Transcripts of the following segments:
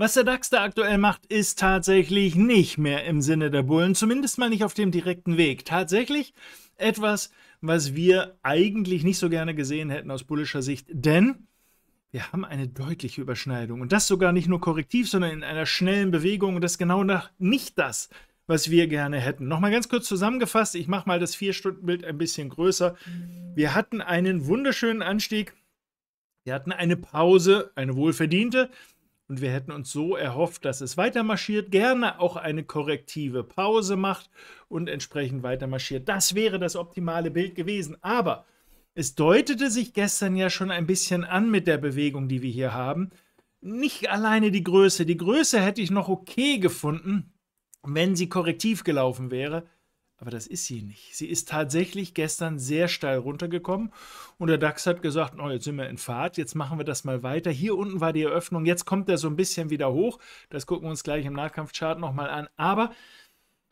Was der DAX da aktuell macht, ist tatsächlich nicht mehr im Sinne der Bullen, zumindest mal nicht auf dem direkten Weg. Tatsächlich etwas, was wir eigentlich nicht so gerne gesehen hätten aus bullischer Sicht, denn wir haben eine deutliche Überschneidung und das sogar nicht nur korrektiv, sondern in einer schnellen Bewegung und das genau nach nicht das, was wir gerne hätten. Nochmal ganz kurz zusammengefasst, ich mache mal das vier stunden bild ein bisschen größer. Wir hatten einen wunderschönen Anstieg, wir hatten eine Pause, eine wohlverdiente, und wir hätten uns so erhofft, dass es weitermarschiert, gerne auch eine korrektive Pause macht und entsprechend weitermarschiert. Das wäre das optimale Bild gewesen. Aber es deutete sich gestern ja schon ein bisschen an mit der Bewegung, die wir hier haben. Nicht alleine die Größe. Die Größe hätte ich noch okay gefunden, wenn sie korrektiv gelaufen wäre. Aber das ist sie nicht. Sie ist tatsächlich gestern sehr steil runtergekommen und der DAX hat gesagt, oh, jetzt sind wir in Fahrt, jetzt machen wir das mal weiter. Hier unten war die Eröffnung, jetzt kommt er so ein bisschen wieder hoch. Das gucken wir uns gleich im Nahkampfchart nochmal an. Aber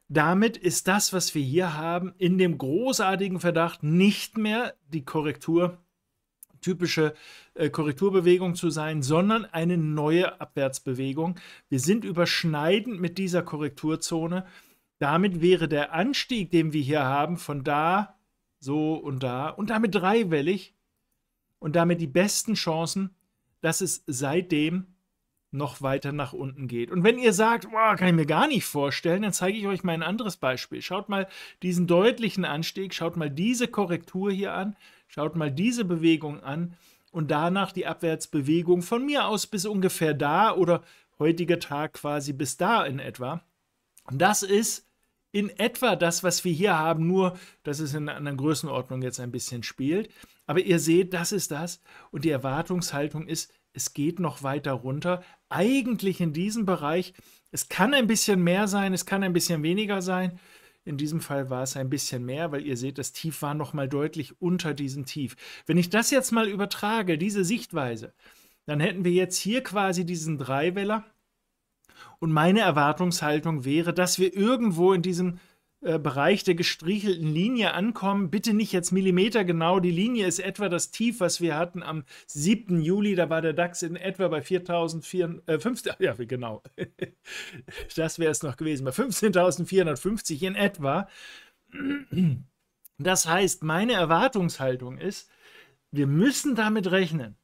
damit ist das, was wir hier haben, in dem großartigen Verdacht nicht mehr die Korrektur, typische äh, Korrekturbewegung zu sein, sondern eine neue Abwärtsbewegung. Wir sind überschneidend mit dieser Korrekturzone. Damit wäre der Anstieg, den wir hier haben, von da, so und da und damit dreiwellig und damit die besten Chancen, dass es seitdem noch weiter nach unten geht. Und wenn ihr sagt, oh, kann ich mir gar nicht vorstellen, dann zeige ich euch mal ein anderes Beispiel. Schaut mal diesen deutlichen Anstieg, schaut mal diese Korrektur hier an, schaut mal diese Bewegung an und danach die Abwärtsbewegung von mir aus bis ungefähr da oder heutiger Tag quasi bis da in etwa. Und das ist in etwa das, was wir hier haben, nur dass es in einer anderen Größenordnung jetzt ein bisschen spielt. Aber ihr seht, das ist das. Und die Erwartungshaltung ist, es geht noch weiter runter. Eigentlich in diesem Bereich, es kann ein bisschen mehr sein, es kann ein bisschen weniger sein. In diesem Fall war es ein bisschen mehr, weil ihr seht, das Tief war noch mal deutlich unter diesem Tief. Wenn ich das jetzt mal übertrage, diese Sichtweise, dann hätten wir jetzt hier quasi diesen Dreiweller, und meine Erwartungshaltung wäre, dass wir irgendwo in diesem äh, Bereich der gestrichelten Linie ankommen. Bitte nicht jetzt Millimeter genau. Die Linie ist etwa das Tief, was wir hatten am 7. Juli. Da war der DAX in etwa bei 4.450. Äh, ja, genau. das wäre es noch gewesen. Bei 15.450 in etwa. Das heißt, meine Erwartungshaltung ist, wir müssen damit rechnen,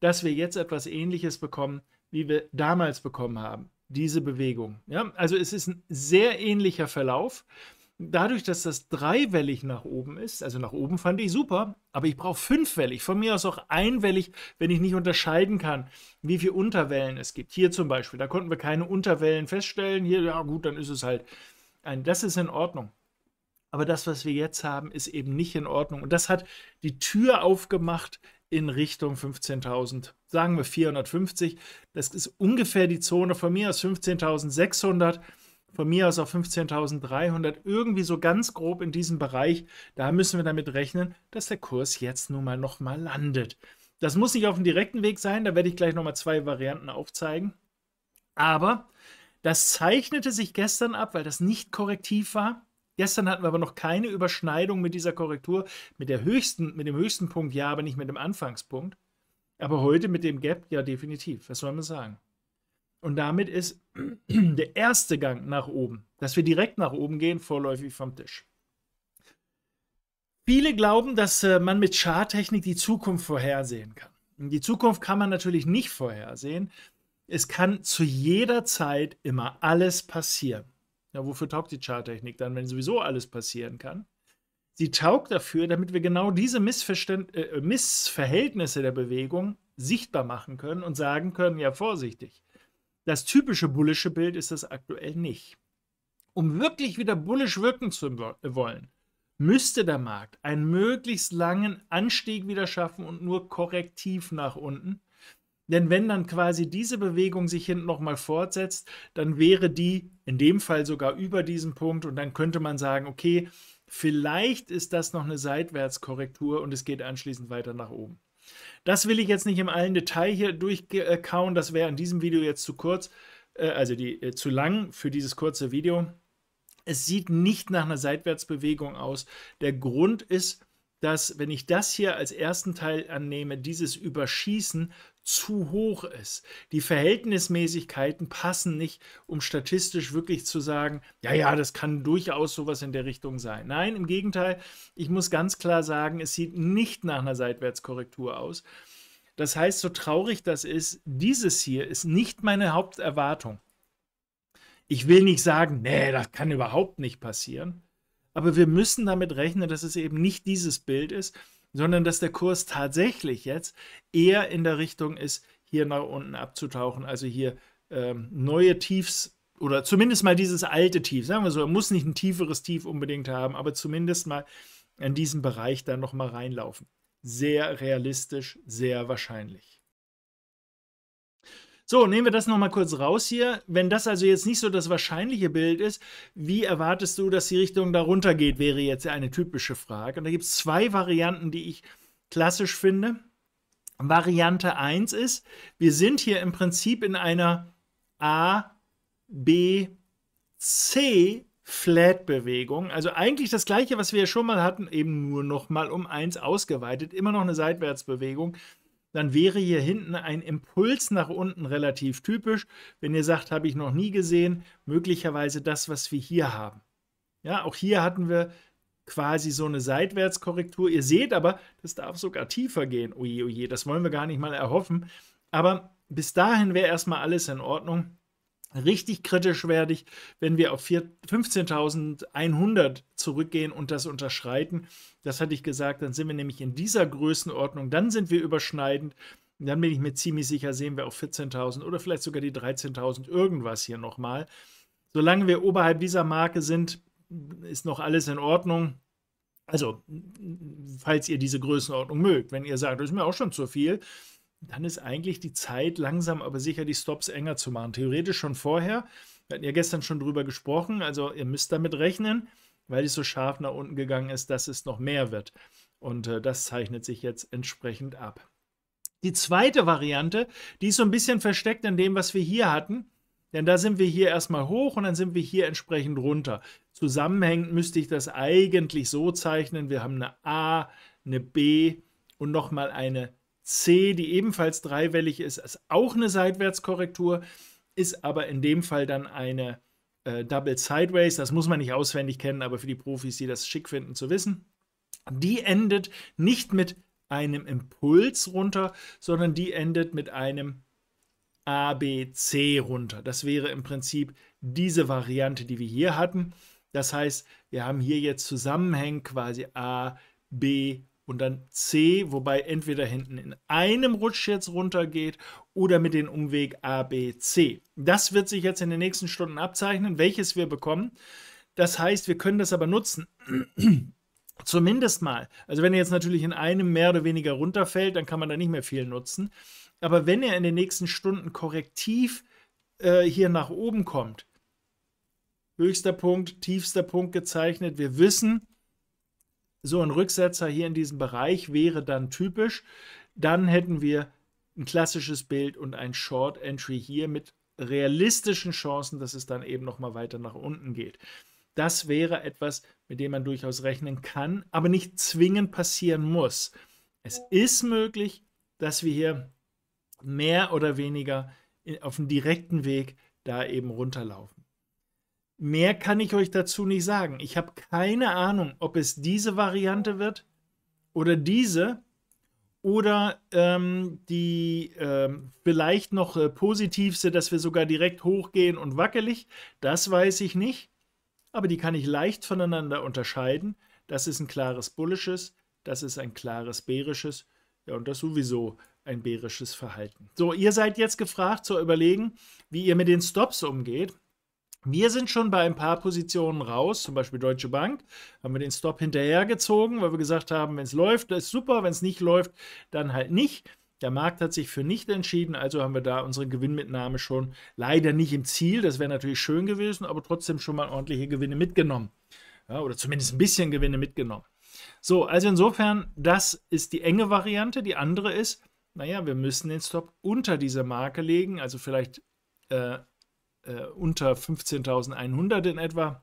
dass wir jetzt etwas Ähnliches bekommen, wie wir damals bekommen haben diese Bewegung. Ja? Also es ist ein sehr ähnlicher Verlauf. Dadurch, dass das dreiwellig nach oben ist, also nach oben fand ich super, aber ich brauche fünfwellig, von mir aus auch einwellig, wenn ich nicht unterscheiden kann, wie viele Unterwellen es gibt. Hier zum Beispiel, da konnten wir keine Unterwellen feststellen. Hier, ja gut, dann ist es halt ein, das ist in Ordnung. Aber das, was wir jetzt haben, ist eben nicht in Ordnung. Und das hat die Tür aufgemacht in Richtung 15.000, sagen wir 450. Das ist ungefähr die Zone von mir aus 15.600, von mir aus auf 15.300, irgendwie so ganz grob in diesem Bereich. Da müssen wir damit rechnen, dass der Kurs jetzt nun mal nochmal landet. Das muss nicht auf dem direkten Weg sein, da werde ich gleich nochmal zwei Varianten aufzeigen. Aber das zeichnete sich gestern ab, weil das nicht korrektiv war Gestern hatten wir aber noch keine Überschneidung mit dieser Korrektur, mit der höchsten, mit dem höchsten Punkt ja, aber nicht mit dem Anfangspunkt. Aber heute mit dem Gap ja definitiv. Was soll man sagen? Und damit ist der erste Gang nach oben, dass wir direkt nach oben gehen, vorläufig vom Tisch. Viele glauben, dass äh, man mit Charttechnik die Zukunft vorhersehen kann. Die Zukunft kann man natürlich nicht vorhersehen. Es kann zu jeder Zeit immer alles passieren. Ja, wofür taugt die Charttechnik dann, wenn sowieso alles passieren kann? Sie taugt dafür, damit wir genau diese Missverständ äh, äh Missverhältnisse der Bewegung sichtbar machen können und sagen können, ja vorsichtig. Das typische bullische Bild ist das aktuell nicht. Um wirklich wieder bullisch wirken zu wollen, müsste der Markt einen möglichst langen Anstieg wieder schaffen und nur korrektiv nach unten, denn wenn dann quasi diese Bewegung sich hinten nochmal fortsetzt, dann wäre die in dem Fall sogar über diesem Punkt und dann könnte man sagen, okay, vielleicht ist das noch eine Seitwärtskorrektur und es geht anschließend weiter nach oben. Das will ich jetzt nicht im allen Detail hier durchkauen, das wäre in diesem Video jetzt zu kurz, äh, also die, äh, zu lang für dieses kurze Video. Es sieht nicht nach einer Seitwärtsbewegung aus. Der Grund ist, dass, wenn ich das hier als ersten Teil annehme, dieses Überschießen zu hoch ist. Die Verhältnismäßigkeiten passen nicht, um statistisch wirklich zu sagen, ja, ja, das kann durchaus sowas in der Richtung sein. Nein, im Gegenteil, ich muss ganz klar sagen, es sieht nicht nach einer Seitwärtskorrektur aus. Das heißt, so traurig das ist, dieses hier ist nicht meine Haupterwartung. Ich will nicht sagen, nee, das kann überhaupt nicht passieren. Aber wir müssen damit rechnen, dass es eben nicht dieses Bild ist, sondern dass der Kurs tatsächlich jetzt eher in der Richtung ist, hier nach unten abzutauchen, also hier ähm, neue Tiefs oder zumindest mal dieses alte Tief, sagen wir so, er muss nicht ein tieferes Tief unbedingt haben, aber zumindest mal in diesen Bereich dann nochmal reinlaufen. Sehr realistisch, sehr wahrscheinlich. So, nehmen wir das nochmal kurz raus hier. Wenn das also jetzt nicht so das wahrscheinliche Bild ist, wie erwartest du, dass die Richtung darunter geht, wäre jetzt eine typische Frage. Und da gibt es zwei Varianten, die ich klassisch finde. Variante 1 ist, wir sind hier im Prinzip in einer A, B, C Flat-Bewegung. Also eigentlich das gleiche, was wir ja schon mal hatten, eben nur nochmal um 1 ausgeweitet. Immer noch eine Seitwärtsbewegung dann wäre hier hinten ein Impuls nach unten relativ typisch. Wenn ihr sagt, habe ich noch nie gesehen, möglicherweise das, was wir hier haben. Ja, auch hier hatten wir quasi so eine Seitwärtskorrektur. Ihr seht aber, das darf sogar tiefer gehen. Oje, oje, das wollen wir gar nicht mal erhoffen. Aber bis dahin wäre erstmal alles in Ordnung. Richtig kritisch werde ich, wenn wir auf 15.100 zurückgehen und das unterschreiten. Das hatte ich gesagt, dann sind wir nämlich in dieser Größenordnung, dann sind wir überschneidend. Und dann bin ich mir ziemlich sicher, sehen wir auf 14.000 oder vielleicht sogar die 13.000 irgendwas hier nochmal. Solange wir oberhalb dieser Marke sind, ist noch alles in Ordnung. Also, falls ihr diese Größenordnung mögt, wenn ihr sagt, das ist mir auch schon zu viel, dann ist eigentlich die Zeit, langsam aber sicher die Stops enger zu machen. Theoretisch schon vorher. Wir hatten ja gestern schon drüber gesprochen, also ihr müsst damit rechnen, weil es so scharf nach unten gegangen ist, dass es noch mehr wird. Und äh, das zeichnet sich jetzt entsprechend ab. Die zweite Variante, die ist so ein bisschen versteckt in dem, was wir hier hatten. Denn da sind wir hier erstmal hoch und dann sind wir hier entsprechend runter. Zusammenhängend müsste ich das eigentlich so zeichnen. Wir haben eine A, eine B und nochmal eine C, die ebenfalls dreiwellig ist, ist auch eine Seitwärtskorrektur, ist aber in dem Fall dann eine äh, Double Sideways. Das muss man nicht auswendig kennen, aber für die Profis, die das schick finden, zu wissen. Die endet nicht mit einem Impuls runter, sondern die endet mit einem ABC runter. Das wäre im Prinzip diese Variante, die wir hier hatten. Das heißt, wir haben hier jetzt Zusammenhängen quasi A, B und dann C, wobei entweder hinten in einem Rutsch jetzt runtergeht oder mit dem Umweg A, B, C. Das wird sich jetzt in den nächsten Stunden abzeichnen, welches wir bekommen. Das heißt, wir können das aber nutzen. Zumindest mal. Also wenn er jetzt natürlich in einem mehr oder weniger runterfällt, dann kann man da nicht mehr viel nutzen. Aber wenn er in den nächsten Stunden korrektiv äh, hier nach oben kommt, höchster Punkt, tiefster Punkt gezeichnet, wir wissen, so ein Rücksetzer hier in diesem Bereich wäre dann typisch. Dann hätten wir ein klassisches Bild und ein Short Entry hier mit realistischen Chancen, dass es dann eben noch mal weiter nach unten geht. Das wäre etwas, mit dem man durchaus rechnen kann, aber nicht zwingend passieren muss. Es ist möglich, dass wir hier mehr oder weniger auf dem direkten Weg da eben runterlaufen. Mehr kann ich euch dazu nicht sagen. Ich habe keine Ahnung, ob es diese Variante wird oder diese oder ähm, die ähm, vielleicht noch äh, positivste, dass wir sogar direkt hochgehen und wackelig. Das weiß ich nicht, aber die kann ich leicht voneinander unterscheiden. Das ist ein klares bullisches, das ist ein klares bärisches, ja und das sowieso ein bärisches Verhalten. So, ihr seid jetzt gefragt zu überlegen, wie ihr mit den Stops umgeht. Wir sind schon bei ein paar Positionen raus, zum Beispiel Deutsche Bank, haben wir den Stop hinterhergezogen, weil wir gesagt haben, wenn es läuft, ist super, wenn es nicht läuft, dann halt nicht. Der Markt hat sich für nicht entschieden, also haben wir da unsere Gewinnmitnahme schon leider nicht im Ziel. Das wäre natürlich schön gewesen, aber trotzdem schon mal ordentliche Gewinne mitgenommen. Ja, oder zumindest ein bisschen Gewinne mitgenommen. So, also insofern, das ist die enge Variante. Die andere ist, naja, wir müssen den Stop unter diese Marke legen, also vielleicht äh, äh, unter 15.100 in etwa.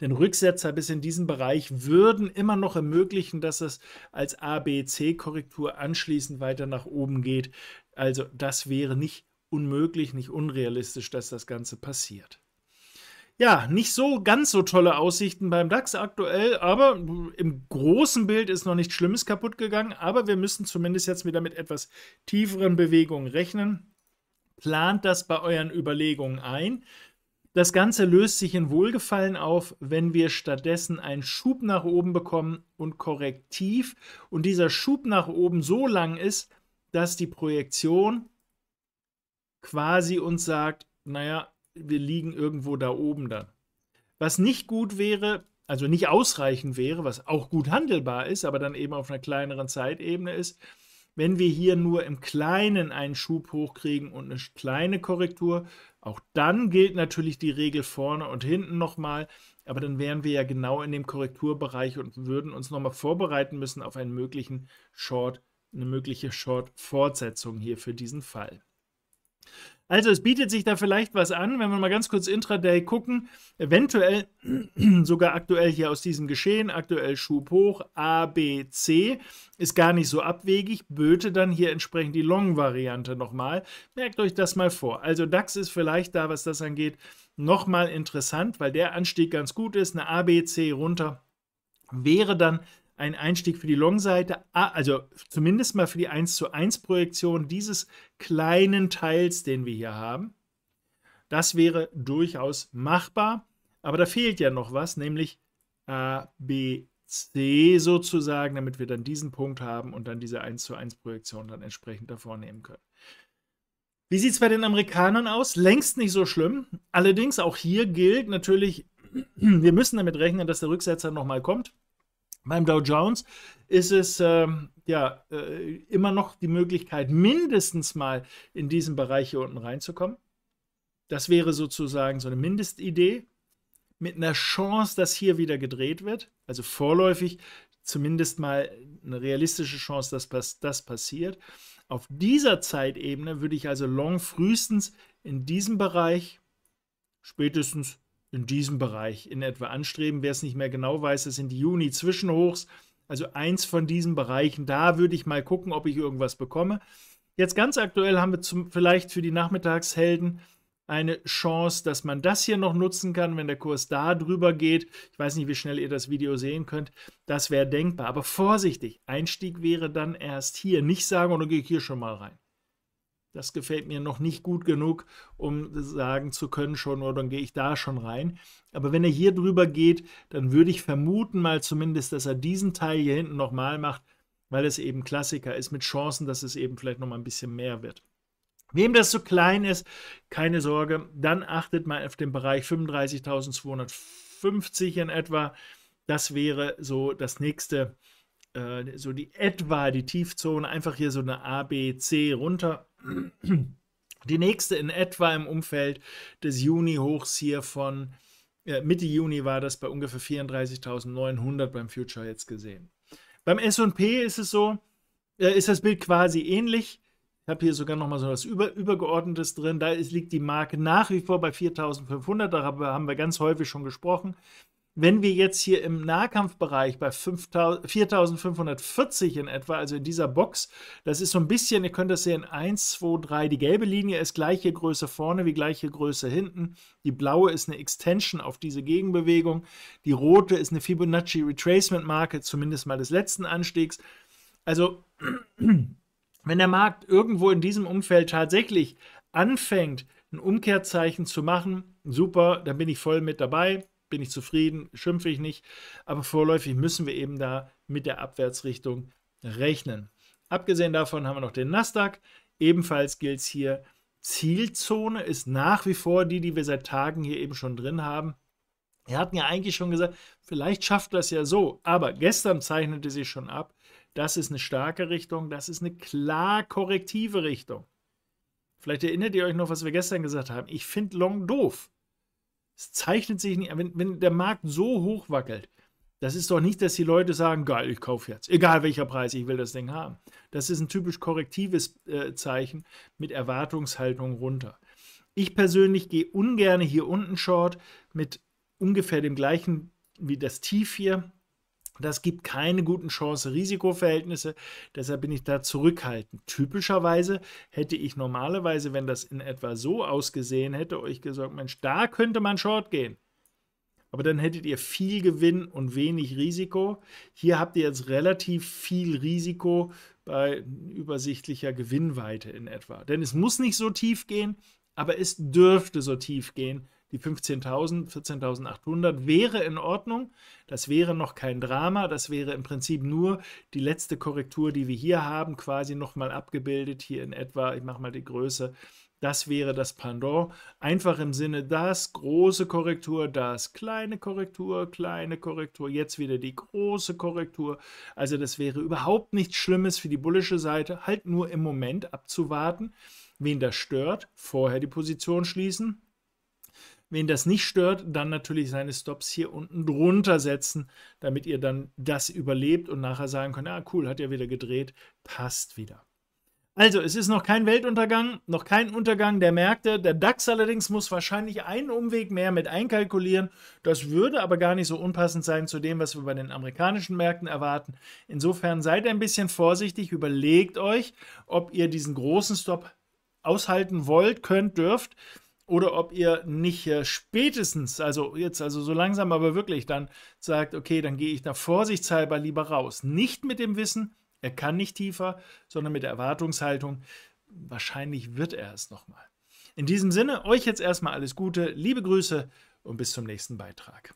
Denn Rücksetzer bis in diesen Bereich würden immer noch ermöglichen, dass es als ABC-Korrektur anschließend weiter nach oben geht. Also das wäre nicht unmöglich, nicht unrealistisch, dass das Ganze passiert. Ja, nicht so ganz so tolle Aussichten beim DAX aktuell, aber im großen Bild ist noch nichts Schlimmes kaputt gegangen. Aber wir müssen zumindest jetzt wieder mit etwas tieferen Bewegungen rechnen. Plant das bei euren Überlegungen ein. Das Ganze löst sich in Wohlgefallen auf, wenn wir stattdessen einen Schub nach oben bekommen und korrektiv und dieser Schub nach oben so lang ist, dass die Projektion quasi uns sagt, naja, wir liegen irgendwo da oben dann. Was nicht gut wäre, also nicht ausreichend wäre, was auch gut handelbar ist, aber dann eben auf einer kleineren Zeitebene ist, wenn wir hier nur im Kleinen einen Schub hochkriegen und eine kleine Korrektur, auch dann gilt natürlich die Regel vorne und hinten nochmal, aber dann wären wir ja genau in dem Korrekturbereich und würden uns nochmal vorbereiten müssen auf einen möglichen Short, eine mögliche Short-Fortsetzung hier für diesen Fall. Also es bietet sich da vielleicht was an, wenn wir mal ganz kurz intraday gucken, eventuell sogar aktuell hier aus diesem Geschehen, aktuell Schub hoch, A, B, C, ist gar nicht so abwegig, böte dann hier entsprechend die Long-Variante nochmal. Merkt euch das mal vor. Also DAX ist vielleicht da, was das angeht, nochmal interessant, weil der Anstieg ganz gut ist, eine A, B, C runter, wäre dann ein Einstieg für die Long-Seite, ah, also zumindest mal für die 1 zu 1 Projektion dieses kleinen Teils, den wir hier haben. Das wäre durchaus machbar, aber da fehlt ja noch was, nämlich A, B, C sozusagen, damit wir dann diesen Punkt haben und dann diese 1 zu 1 Projektion dann entsprechend davor nehmen können. Wie sieht es bei den Amerikanern aus? Längst nicht so schlimm. Allerdings auch hier gilt natürlich, wir müssen damit rechnen, dass der Rücksetzer nochmal kommt. Beim Dow Jones ist es ähm, ja äh, immer noch die Möglichkeit, mindestens mal in diesen Bereich hier unten reinzukommen. Das wäre sozusagen so eine Mindestidee mit einer Chance, dass hier wieder gedreht wird. Also vorläufig zumindest mal eine realistische Chance, dass das, das passiert. Auf dieser Zeitebene würde ich also long frühestens in diesem Bereich, spätestens in diesem Bereich in etwa anstreben. Wer es nicht mehr genau weiß, das sind die Juni-Zwischenhochs. Also eins von diesen Bereichen, da würde ich mal gucken, ob ich irgendwas bekomme. Jetzt ganz aktuell haben wir zum, vielleicht für die Nachmittagshelden eine Chance, dass man das hier noch nutzen kann, wenn der Kurs da drüber geht. Ich weiß nicht, wie schnell ihr das Video sehen könnt. Das wäre denkbar. Aber vorsichtig, Einstieg wäre dann erst hier. Nicht sagen, und oh, dann gehe ich hier schon mal rein das gefällt mir noch nicht gut genug, um sagen zu können schon, oder oh, dann gehe ich da schon rein. Aber wenn er hier drüber geht, dann würde ich vermuten mal zumindest, dass er diesen Teil hier hinten nochmal macht, weil es eben Klassiker ist, mit Chancen, dass es eben vielleicht nochmal ein bisschen mehr wird. Wem das zu so klein ist, keine Sorge, dann achtet mal auf den Bereich 35.250 in etwa. Das wäre so das nächste, äh, so die etwa die Tiefzone, einfach hier so eine ABC runter die nächste in etwa im Umfeld des Juni-Hochs hier von äh, Mitte Juni war das bei ungefähr 34.900 beim Future jetzt gesehen. Beim SP ist es so, äh, ist das Bild quasi ähnlich. Ich habe hier sogar nochmal so etwas über, Übergeordnetes drin. Da ist, liegt die Marke nach wie vor bei 4500. Darüber haben wir ganz häufig schon gesprochen wenn wir jetzt hier im Nahkampfbereich bei 4540 in etwa, also in dieser Box, das ist so ein bisschen, ihr könnt das sehen, 1, 2, 3, die gelbe Linie ist gleiche Größe vorne wie gleiche Größe hinten, die blaue ist eine Extension auf diese Gegenbewegung, die rote ist eine Fibonacci Retracement Marke, zumindest mal des letzten Anstiegs. Also, wenn der Markt irgendwo in diesem Umfeld tatsächlich anfängt, ein Umkehrzeichen zu machen, super, dann bin ich voll mit dabei bin ich zufrieden, schimpfe ich nicht. Aber vorläufig müssen wir eben da mit der Abwärtsrichtung rechnen. Abgesehen davon haben wir noch den Nasdaq. Ebenfalls gilt es hier, Zielzone ist nach wie vor die, die wir seit Tagen hier eben schon drin haben. Wir hatten ja eigentlich schon gesagt, vielleicht schafft das ja so, aber gestern zeichnete sie schon ab, das ist eine starke Richtung, das ist eine klar korrektive Richtung. Vielleicht erinnert ihr euch noch, was wir gestern gesagt haben. Ich finde Long doof. Es zeichnet sich nicht, wenn, wenn der Markt so hoch wackelt, das ist doch nicht, dass die Leute sagen, geil, ich kaufe jetzt, egal welcher Preis, ich will das Ding haben. Das ist ein typisch korrektives äh, Zeichen mit Erwartungshaltung runter. Ich persönlich gehe ungern hier unten short mit ungefähr dem gleichen wie das Tief hier. Das gibt keine guten Chance-Risiko-Verhältnisse, deshalb bin ich da zurückhaltend. Typischerweise hätte ich normalerweise, wenn das in etwa so ausgesehen hätte, euch gesagt, Mensch, da könnte man Short gehen. Aber dann hättet ihr viel Gewinn und wenig Risiko. Hier habt ihr jetzt relativ viel Risiko bei übersichtlicher Gewinnweite in etwa. Denn es muss nicht so tief gehen, aber es dürfte so tief gehen, die 15.000, 14.800 wäre in Ordnung. Das wäre noch kein Drama. Das wäre im Prinzip nur die letzte Korrektur, die wir hier haben, quasi nochmal abgebildet. Hier in etwa, ich mache mal die Größe. Das wäre das Pendant. Einfach im Sinne, das große Korrektur, das kleine Korrektur, kleine Korrektur, jetzt wieder die große Korrektur. Also das wäre überhaupt nichts Schlimmes für die bullische Seite, halt nur im Moment abzuwarten. Wen das stört, vorher die Position schließen, Wen das nicht stört, dann natürlich seine Stops hier unten drunter setzen, damit ihr dann das überlebt und nachher sagen könnt, ah cool, hat ja wieder gedreht, passt wieder. Also, es ist noch kein Weltuntergang, noch kein Untergang der Märkte. Der DAX allerdings muss wahrscheinlich einen Umweg mehr mit einkalkulieren. Das würde aber gar nicht so unpassend sein zu dem, was wir bei den amerikanischen Märkten erwarten. Insofern seid ein bisschen vorsichtig, überlegt euch, ob ihr diesen großen Stop aushalten wollt, könnt, dürft oder ob ihr nicht äh, spätestens, also jetzt, also so langsam, aber wirklich dann sagt, okay, dann gehe ich da vorsichtshalber lieber raus. Nicht mit dem Wissen, er kann nicht tiefer, sondern mit der Erwartungshaltung, wahrscheinlich wird er es nochmal. In diesem Sinne, euch jetzt erstmal alles Gute, liebe Grüße und bis zum nächsten Beitrag.